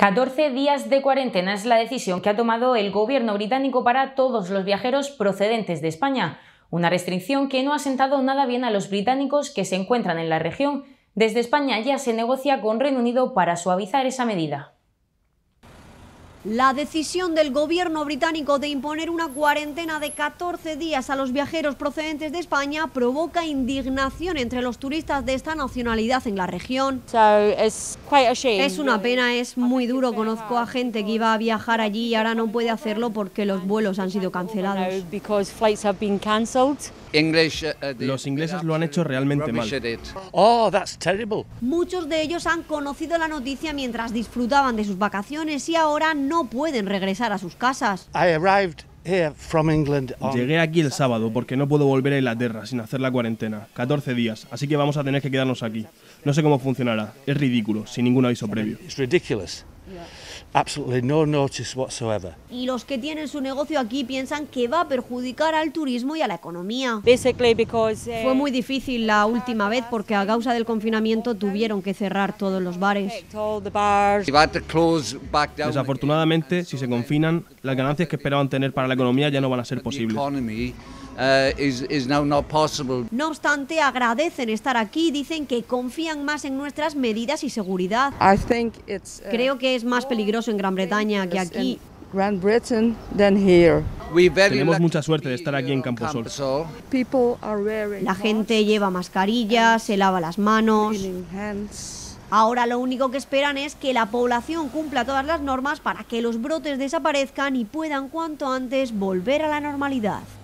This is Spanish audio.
14 días de cuarentena es la decisión que ha tomado el gobierno británico para todos los viajeros procedentes de España, una restricción que no ha sentado nada bien a los británicos que se encuentran en la región. Desde España ya se negocia con Reino Unido para suavizar esa medida. La decisión del gobierno británico de imponer una cuarentena de 14 días a los viajeros procedentes de España provoca indignación entre los turistas de esta nacionalidad en la región. Es una pena, es muy duro. Conozco a gente que iba a viajar allí y ahora no puede hacerlo porque los vuelos han sido cancelados. Uh, los ingleses lo han hecho realmente mal. Oh, Muchos de ellos han conocido la noticia mientras disfrutaban de sus vacaciones y ahora no no pueden regresar a sus casas. Llegué aquí el sábado porque no puedo volver a Inglaterra sin hacer la cuarentena. 14 días, así que vamos a tener que quedarnos aquí. No sé cómo funcionará. Es ridículo, sin ningún aviso previo. Y los que tienen su negocio aquí piensan que va a perjudicar al turismo y a la economía. Eh, Fue muy difícil la última vez porque a causa del confinamiento tuvieron que cerrar todos los bares. Desafortunadamente, si se confinan, las ganancias que esperaban tener para la economía ya no van a ser posibles. Uh, no obstante, agradecen estar aquí y dicen que confían más en nuestras medidas y seguridad. Uh, Creo que es es más peligroso en Gran Bretaña que aquí. Tenemos mucha suerte de estar aquí en Camposol. La gente lleva mascarillas, se lava las manos. Ahora lo único que esperan es que la población cumpla todas las normas para que los brotes desaparezcan y puedan cuanto antes volver a la normalidad.